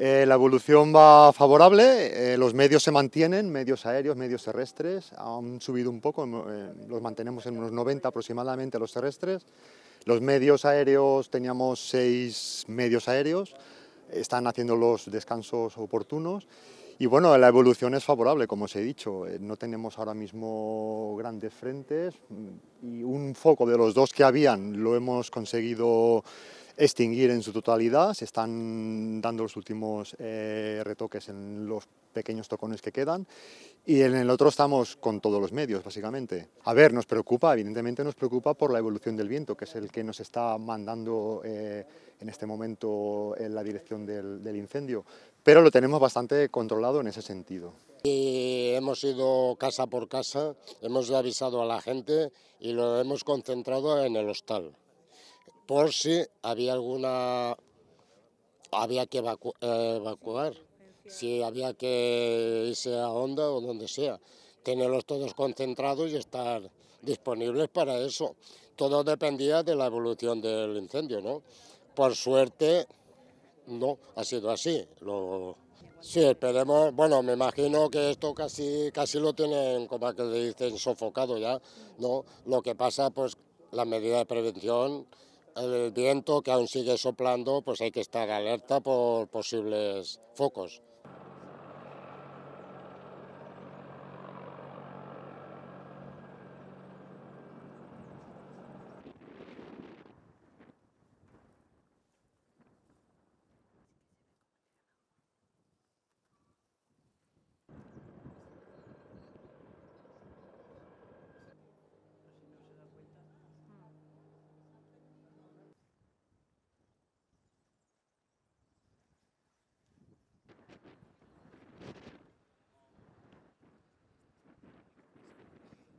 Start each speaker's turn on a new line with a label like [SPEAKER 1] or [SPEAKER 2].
[SPEAKER 1] Eh, la evolución va favorable, eh, los medios se mantienen, medios aéreos, medios terrestres, han subido un poco, eh, los mantenemos en unos 90 aproximadamente los terrestres. Los medios aéreos, teníamos seis medios aéreos, están haciendo los descansos oportunos y bueno, la evolución es favorable, como os he dicho, no tenemos ahora mismo grandes frentes
[SPEAKER 2] mm,
[SPEAKER 1] y un foco de los dos que habían lo hemos conseguido extinguir en su totalidad. Se están dando los últimos eh, retoques en los pequeños tocones que quedan y en el otro estamos con todos los medios, básicamente. A ver, nos preocupa, evidentemente nos preocupa por la evolución del viento, que es el que nos está mandando eh, en este momento en la dirección del, incendio, pero lo tenemos bastante controlado en ese sentido.
[SPEAKER 3] hemos ido casa por casa, hemos avisado a la gente y lo hemos concentrado en el hostal por si había alguna había que eh, evacuar, si había que irse a onda o donde sea. Tenerlos todos concentrados y estar disponibles para eso. Todo dependía de la evolución del incendio, ¿no? Por suerte, no, ha sido así. Lo... Sí, esperemos, bueno, me imagino que esto casi, casi lo tienen, como que le dicen, sofocado ya, ¿no? Lo que pasa, pues, la medida de prevención el viento que aún sigue soplando, pues hay que estar alerta por posibles focos.